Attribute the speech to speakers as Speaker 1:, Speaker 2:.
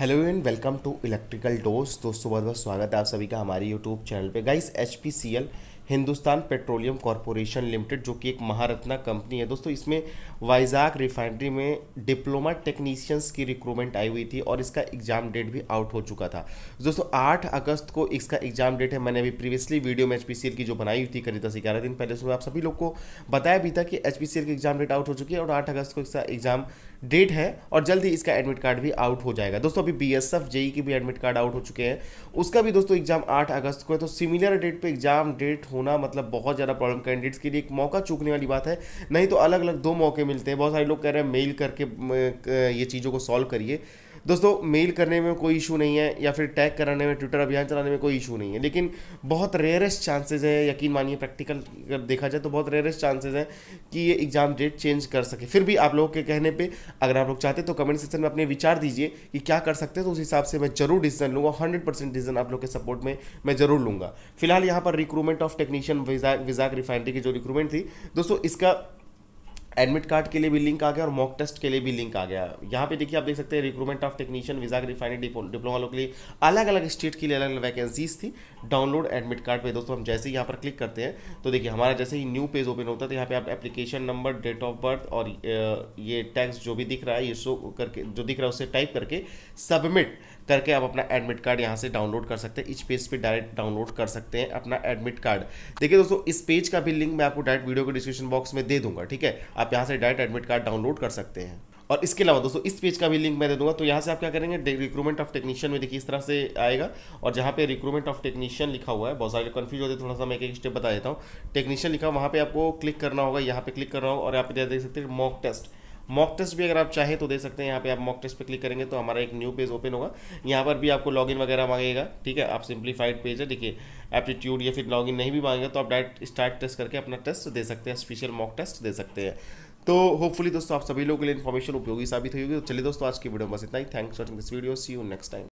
Speaker 1: hello and welcome to electrical dose दोस्तों बहुत बहुत स्वागत है आप सभी का हमारे यूट्यूब चैनल पे guys H Hindustan petroleum corporation limited जो कि एक महारत्ना कंपनी है दोस्तों इसमें वाइजाक रिफाइनरी में डिप्लोमा टेक्नीशियंस की रिक्रूटमेंट आई हुई थी और इसका एग्जाम डेट भी आउट हो चुका था दोस्तों आठ अगस्त को इसका एग्जाम डेट है मैंने अभी प्रीवियसली वीडियो में एच की जो बनाई हुई थी करीब दस ग्यारह दिन पहले उसमें आप सभी लोग को बताया भी था कि एच की एग्जाम डेट आउट हो चुकी है और आठ अगस्त को इसका एग्जाम डेट है और जल्द ही इसका एडमिट कार्ड भी आउट हो जाएगा दोस्तों अभी बी एस एफ जेई के भी एडमिट कार्ड आउट हो चुके हैं उसका भी दोस्तों एग्जाम आठ अगस्त को है तो सिमिलर डेट पर एग्जाम डेट हो होना मतलब बहुत ज़्यादा प्रॉब्लम कैंडिडेट्स के लिए एक मौका चूकने वाली बात है नहीं तो अलग अलग दो मौके मिलते हैं बहुत सारे लोग कह रहे हैं मेल करके ये चीज़ों को सॉल्व करिए दोस्तों मेल करने में कोई इशू नहीं है या फिर टैग कराने में ट्विटर अभियान चलाने में कोई इशू नहीं है लेकिन बहुत रेयरेस्ट चांसेज है यकीन मानिए प्रैक्टिकल अगर देखा जाए तो बहुत रेयरेस्ट चांसेज हैं कि ये एग्ज़ाम डेट चेंज कर सके फिर भी आप लोगों के कहने पर अगर आप लोग चाहते तो कमेंट सेक्शन में अपने विचार दीजिए कि क्या कर सकते हैं तो उस हिसाब से मैं जरूर डिसीजन लूँगा हंड्रेड परसेंट डिसीजन आप लोग के सपोर्ट में मैं जरूर लूँगा फिलहाल यहाँ पर recruitment of technician Vizag Vizag refinery की जो रिक्रूटमेंट थी दोस्तों इसका एडमिट कार्ड के लिए भी लिंक आ गया और मॉक टेस्ट के लिए भी लिंक आ गया यहाँ पे देखिए आप देख सकते हैं recruitment of technician Vizag refinery diploma वालों के लिए अलग अलग स्टेट के लिए अलग अलग वैकेंसीज थी डाउनलोड एडमिट कार्ड पे दोस्तों हम जैसे ही यहाँ पर क्लिक करते हैं तो देखिए हमारा जैसे ही न्यू पेज ओपन होता है तो यहाँ पे आप application number date of birth और ये टैक्स जो भी दिख रहा है ये शो करके जो दिख रहा है उसे टाइप करके सबमिट करके आप अपना एडमिट कार्ड यहाँ से डाउनलोड कर सकते हैं इस पेज पे डायरेक्ट डाउनलोड कर सकते हैं अपना एडमिट कार्ड देखिए दोस्तों इस पेज का भी लिंक मैं आपको डायरेक्ट वीडियो के डिस्क्रिप्शन बॉक्स में दे दूंगा ठीक है आप यहाँ से डायरेक्ट एडमिट कार्ड डाउनलोड कर सकते हैं और इसके अलावा दोस्तों इस पेज का भी लिंक मैं दे दूंगा तो यहाँ से आप क्या करेंगे रिक्रूटमेंट ऑफ टेक्नीशियन में देखिए इस तरह से आएगा और जहाँ पे रिक्रूटमेंट ऑफ टेक्नीशियन लिखा हुआ है बहुत सारे कन्फ्यूज होते हैं थोड़ा सा मैं एक स्टेप बता देता हूँ टेक्नीशियन लिखा वहाँ पे आपको क्लिक करना होगा यहाँ पे क्लिक कर रहा हूँ और यहाँ पे देख सकते हैं मॉक टेस्ट मॉक टेस्ट भी अगर आप चाहें तो दे सकते हैं यहाँ पे आप मॉक टेस्ट पे क्लिक करेंगे तो हमारा एक न्यू पेज ओपन होगा यहाँ पर भी आपको लॉगिन वगैरह मांगेगा ठीक है आप सिंप्लीफाइड पेज है देखिए एप्टीट्यूड या फिर लॉगिन नहीं भी मांगेगा तो आप डायरेक्ट स्टार्ट टेस्ट करके अपना टेस्ट दे सकते हैं स्पेशल मॉक टेस्ट दे सकते हैं तो होपफुली दोस्तों आप सभी लोगों के लिए इन्फॉर्मेशन उपयोगी साबित होगी तो चलिए दोस्तों आज की वीडियो बस इतना ही thanks watching this video see you next time